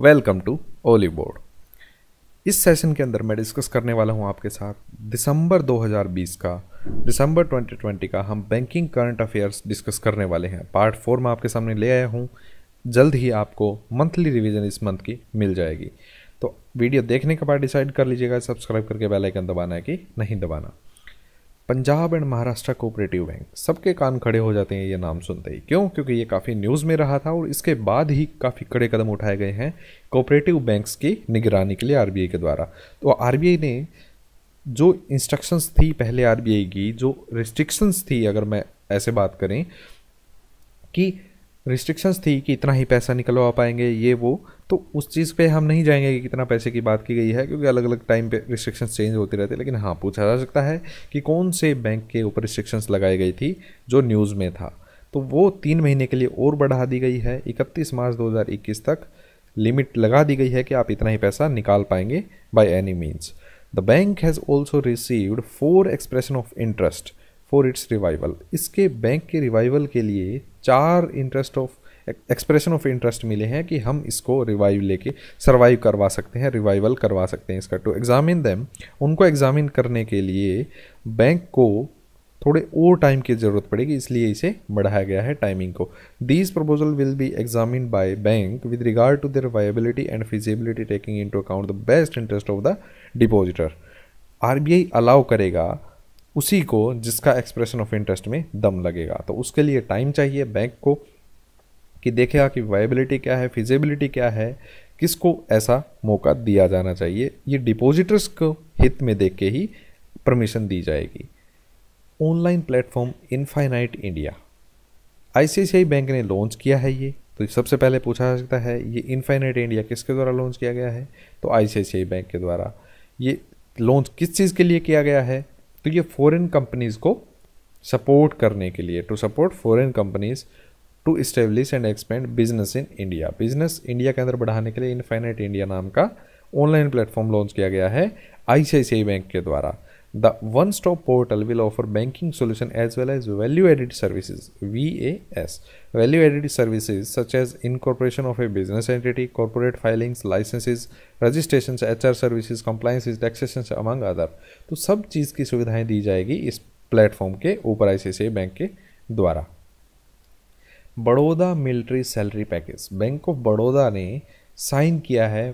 Welcome to Oliveboard इस session के अंदर मैं डिस्कस करने वाला हूं आपके साथ दिसंबर 2020 का दिसंबर 2020 का हम बैंकिंग करंट अफेयर्स डिस्कस करने वाले हैं पार्ट फोर में आपके सामने ले आया हूं जल्द ही आपको मंथली रिवीजन इस मंथ की मिल जाएगी तो वीडियो देखने के बाद डिसाइड कर लीजिएगा सब्सक्राइब करके बेल आइकन दबाना है कि नहीं दबाना Punjab and Maharashtra cooperative bank सबके कान खड़े हो जाते हैं ये नाम सुनते ही क्यों क्योंकि ये काफ़ी न्यूज़ में रहा था और इसके बाद ही काफ़ी कड़े कदम उठाए गए हैं कोऑपरेटिव बैंक्स की निगरानी के लिए आर के द्वारा तो आर ने जो इंस्ट्रक्शंस थी पहले आर की जो रिस्ट्रिक्शंस थी अगर मैं ऐसे बात करें कि रिस्ट्रिक्शंस थी कि इतना ही पैसा निकलवा पाएंगे ये वो तो उस चीज़ पे हम नहीं जाएंगे कि कितना पैसे की बात की गई है क्योंकि अलग अलग टाइम पे रिस्ट्रिक्शंस चेंज होते रहते लेकिन हाँ पूछा जा सकता है कि कौन से बैंक के ऊपर रिस्ट्रिक्शंस लगाई गई थी जो न्यूज़ में था तो वो तीन महीने के लिए और बढ़ा दी गई है इकतीस मार्च दो तक लिमिट लगा दी गई है कि आप इतना ही पैसा निकाल पाएंगे by any means the bank has also received four expression of interest for its revival इसके बैंक के रिवाइवल के लिए चार interest of expression of interest मिले हैं कि हम इसको रिवाइव लेके सर्वाइव करवा सकते हैं रिवाइवल करवा सकते हैं इसका टू एग्जामिन दैम उनको एग्जामिन करने के लिए बैंक को थोड़े और टाइम की ज़रूरत पड़ेगी इसलिए इसे बढ़ाया गया है टाइमिंग को these proposal will be examine by bank with regard to their viability and feasibility taking into account the best interest of the depositor R B I allow करेगा उसी को जिसका एक्सप्रेशन ऑफ इंटरेस्ट में दम लगेगा तो उसके लिए टाइम चाहिए बैंक को कि देखेगा कि वायबिलिटी क्या है फिजिबिलिटी क्या है किसको ऐसा मौका दिया जाना चाहिए ये डिपॉजिटर्स को हित में देख के ही परमिशन दी जाएगी online platform infinite India ICICI bank ने लॉन्च किया है ये तो सबसे पहले पूछा जा सकता है ये इनफाइनाइट इंडिया किसके द्वारा लॉन्च किया गया है तो आईसीआईसीआई बैंक के द्वारा ये लॉन्च किस चीज़ के लिए किया गया है तो ये फॉरेन कंपनीज को सपोर्ट करने के लिए to support foreign companies to establish and expand business in India business India के अंदर बढ़ाने के लिए इनफाइनेट इंडिया नाम का ऑनलाइन प्लेटफॉर्म लॉन्च किया गया है आई बैंक के द्वारा The one stop portal will offer banking solution as well as value added services VAS. Value added services such as incorporation of a business entity, corporate filings, licenses, registrations, HR services, compliances, taxations among other. तो सब चीज़ की सुविधाएं दी जाएगी इस platform के ऊपर I bank ke dwara Baroda military salary package bank of Baroda ने sign किया है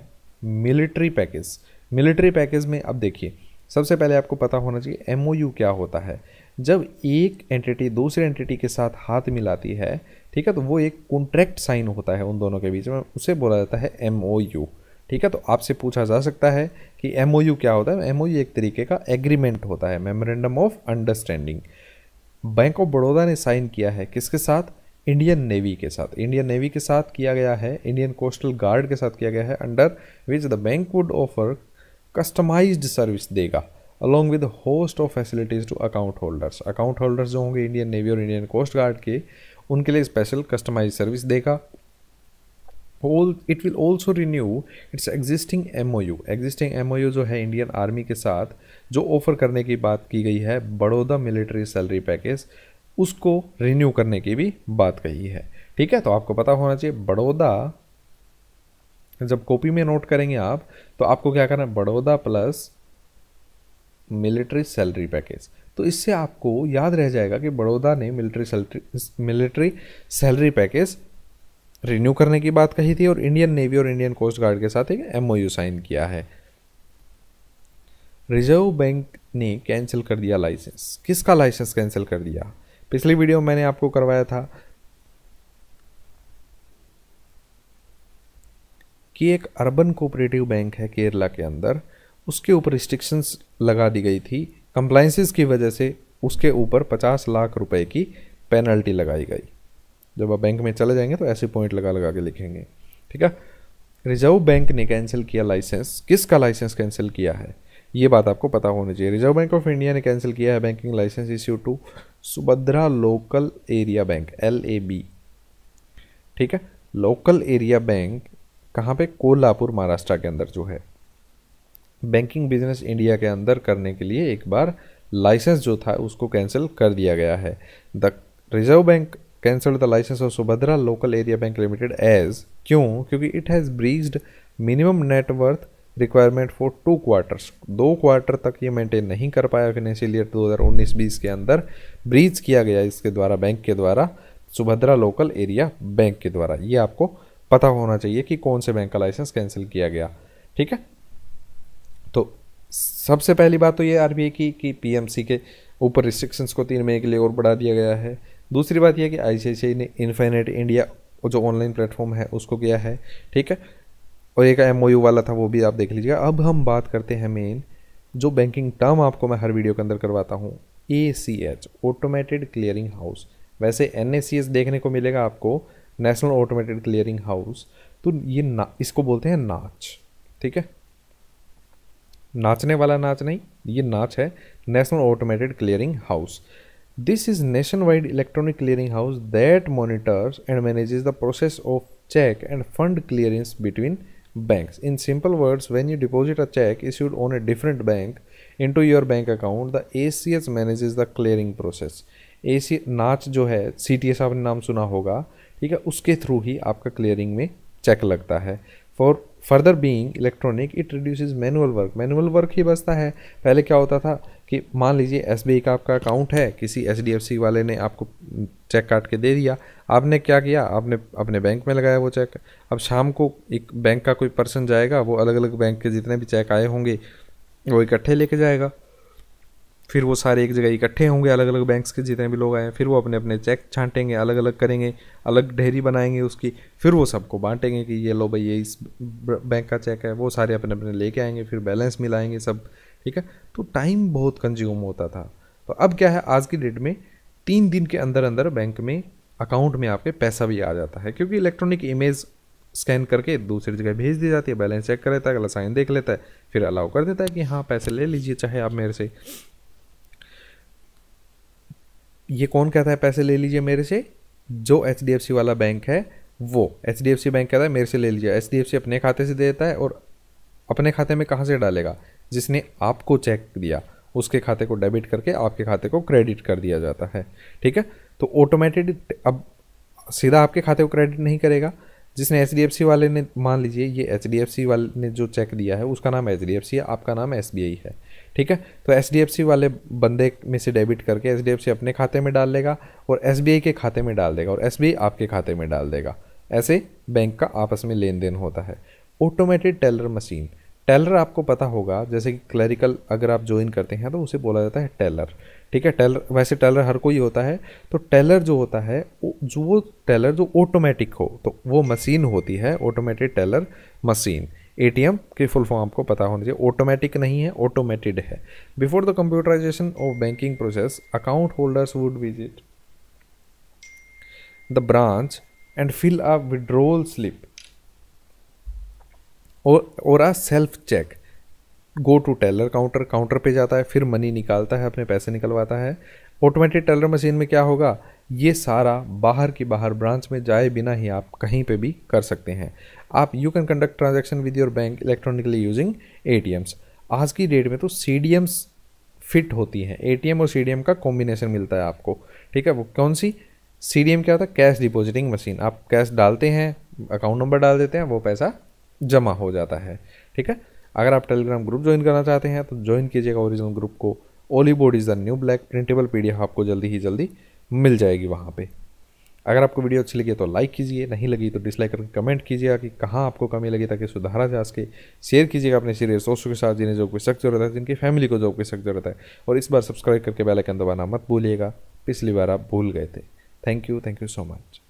मिलिट्री पैकेज मिलिट्री पैकेज में अब देखिए सबसे पहले आपको पता होना चाहिए एम क्या होता है जब एक एंटिटी दूसरे एंटिटी के साथ हाथ मिलाती है ठीक है तो वो एक कॉन्ट्रैक्ट साइन होता है उन दोनों के बीच में उसे बोला जाता है एम ठीक है तो आपसे पूछा जा सकता है कि एम क्या होता है एम एक तरीके का एग्रीमेंट होता है memorandum of understanding bank of Baroda ने साइन किया है किसके साथ इंडियन नेवी के साथ इंडियन नेवी के साथ किया गया है इंडियन कोस्टल गार्ड के साथ किया गया है under which the bank would offer customized service देगा along with host of facilities to account holders account holders जो होंगे इंडियन नेवी और इंडियन कोस्ट गार्ड के उनके लिए स्पेशल कस्टमाइज सर्विस देगा it will also renew its existing M O U existing M O U जो है Indian army के साथ जो ऑफर करने की बात की गई है बड़ौदा मिलिट्री सैलरी पैकेज उसको रिन्यू करने की भी बात कही है ठीक है तो आपको पता होना चाहिए बड़ौदा जब कॉपी में नोट करेंगे आप तो आपको क्या करना है Baroda plus military salary package तो इससे आपको याद रह जाएगा कि बड़ौदा ने military salary military salary package renew करने की बात कही थी और इंडियन नेवी और इंडियन कोस्ट गार्ड के साथ एक एमओयू साइन किया है रिजर्व बैंक ने कैंसिल कर दिया लाइसेंस किसका लाइसेंस कैंसिल कर दिया पिछली वीडियो मैंने आपको करवाया था कि एक अर्बन कोऑपरेटिव बैंक है केरला के अंदर उसके ऊपर रिस्ट्रिक्शंस लगा दी गई थी कंप्लाइंसिस की वजह से उसके ऊपर पचास लाख रुपए की पेनल्टी लगाई गई जब आप बैंक में चले जाएंगे तो ऐसे पॉइंट लगा लगा के लिखेंगे ठीक है रिजर्व बैंक ने कैंसिल किया लाइसेंस किसका लाइसेंस कैंसिल किया है ये बात आपको पता होनी चाहिए रिजर्व बैंक ऑफ इंडिया ने कैंसिल किया है banking license issue to Subhadra local area bank L A B ठीक है लोकल एरिया बैंक कहाँ पे कोल्हापुर महाराष्ट्र के अंदर जो है बैंकिंग बिजनेस इंडिया के अंदर करने के लिए एक बार लाइसेंस जो था उसको कैंसिल कर दिया गया है the reserve bank cancel the license of Subhadra local area bank limited as क्यों क्योंकि it has breached minimum net worth requirement for two quarters दो क्वार्टर तक ये मेंटेन नहीं कर पाया फाइनेंशियल ईयर 2019-20 के अंदर ब्रीज किया गया इसके द्वारा बैंक के द्वारा सुभद्रा लोकल एरिया बैंक के द्वारा ये आपको पता होना चाहिए कि कौन से बैंक का लाइसेंस कैंसिल किया गया ठीक है तो सबसे पहली बात तो ये आर की कि पी के ऊपर रिस्ट्रिक्शंस को तीन मई के लिए और बढ़ा दिया गया है दूसरी बात यह कि आई ने इन्फाइनेट इंडिया जो ऑनलाइन प्लेटफॉर्म है उसको किया है ठीक है और एक एम वाला था वो भी आप देख लीजिएगा अब हम बात करते हैं मेन जो बैंकिंग टर्म आपको मैं हर वीडियो के अंदर करवाता हूँ A C H automated clearing house वैसे एन देखने को मिलेगा आपको नेशनल ऑटोमेटेड क्लियरिंग हाउस तो ये ना इसको बोलते हैं नाच ठीक है नाचने वाला नाच नहीं ये नाच है national automated clearing house this is nationwide electronic clearing house that monitors and manage the process of cheque and fund clearance between bank in simple words when you deposit a cheque issued on a different bank into your bank account the A C S manages the clearing process A C NACH जो है C T S आपने नाम सुना होगा ठीक है उसके through ही आपका क्लियरिंग में चेक लगता है for further being electronic it reduces manual work manual work ही बचता है पहले क्या होता था कि मान लीजिए एस का आपका अकाउंट है किसी एच वाले ने आपको चेक काट के दे दिया आपने क्या किया आपने अपने बैंक में लगाया वो चेक अब शाम को एक बैंक का कोई पर्सन जाएगा वो अलग अलग बैंक के जितने भी चेक आए होंगे वो इकट्ठे लेके जाएगा फिर वो सारे एक जगह इकट्ठे होंगे अलग अलग बैंक्स के जितने भी लोग आए फिर वो अपने अपने चेक छांटेंगे अलग अलग करेंगे अलग ढेरी बनाएंगे उसकी फिर वो सबको बांटेंगे कि ये लो भाई ये इस बैंक का चेक है वो सारे अपने अपने लेके आएंगे फिर बैलेंस मिलाएंगे सब ठीक है तो टाइम बहुत कंज्यूम होता था तो अब क्या है आज की डेट में तीन दिन के अंदर अंदर बैंक में अकाउंट में आपके पैसा भी आ जाता है क्योंकि इलेक्ट्रॉनिक इमेज स्कैन करके दूसरी जगह भेज दी जाती है बैलेंस चेक कर लेता है अगला साइन देख लेता है फिर अलाउ कर देता है कि हाँ पैसे ले लीजिए चाहे आप मेरे से ये कौन कहता है पैसे ले लीजिए मेरे से जो एच वाला बैंक है वो एच बैंक कहता है मेरे से ले लीजिए एच अपने खाते से देता है और अपने खाते में कहाँ से डालेगा जिसने आपको चेक दिया उसके खाते को डेबिट करके आपके खाते को क्रेडिट कर दिया जाता है ठीक है तो ऑटोमेटेड अब सीधा आपके खाते को क्रेडिट नहीं करेगा जिसने एच वाले ने मान लीजिए ये एच वाले ने जो चेक दिया है उसका नाम एच है आपका नाम एस है ठीक है तो एच वाले बंदे में से डेबिट करके एच अपने खाते में डाल देगा और एस के खाते में डाल देगा और एस आपके खाते में डाल देगा ऐसे बैंक का आपस में लेन देन होता है ऑटोमेटेड टेलर मशीन टेलर आपको पता होगा जैसे कि क्लरिकल अगर आप ज्वाइन करते हैं तो उसे बोला जाता है टेलर ठीक है टेलर वैसे टेलर हर कोई होता है तो टेलर जो होता है जो टेलर जो ऑटोमेटिक हो तो वो मशीन होती है ऑटोमेटेड टेलर मशीन एटीएम की फुल फॉर्म आपको पता होनी चाहिए ऑटोमेटिक नहीं है ऑटोमेटेड है before the computerization of banking process account holders would visit the branch and fill a withdrawal slip और a self cheque go to teller counter counter पे जाता है फिर मनी निकालता है अपने पैसे निकलवाता है ऑटोमेटिक टेलर मशीन में क्या होगा ये सारा बाहर की बाहर ब्रांच में जाए बिना ही आप कहीं पे भी कर सकते हैं आप you can conduct transaction with your bank electronically using a आज की डेट में तो सी फिट होती हैं ए और सी का कॉम्बिनेशन मिलता है आपको ठीक है वो कौन सी सी क्या होता है कैश डिपॉजिटिंग मशीन आप कैश डालते हैं अकाउंट नंबर डाल देते हैं वो पैसा जमा हो जाता है ठीक है अगर आप टेलीग्राम ग्रुप ज्वाइन करना चाहते हैं तो ज्वाइन कीजिएगा ओरिजिनल ग्रुप को Oliveboard is the new black printable PDF आपको जल्दी ही जल्दी मिल जाएगी वहाँ पे अगर आपको वीडियो अच्छी लगी तो लाइक कीजिए नहीं लगी तो डिसलाइक करके कमेंट कीजिएगा कि कहाँ आपको कमी लगी ताकि सुधारा जा सके शेयर कीजिएगा अपने सीरियस दोस्तों के साथ जिन्हें जॉब की सख्त जरूरत है जिनकी फैमिली को जॉब की सख्त जरूरत है और इस बार सब्सक्राइब करके बेलाइकन दबाना मत भूलिएगा पिछली बार आप भूल गए थे thank you thank you so much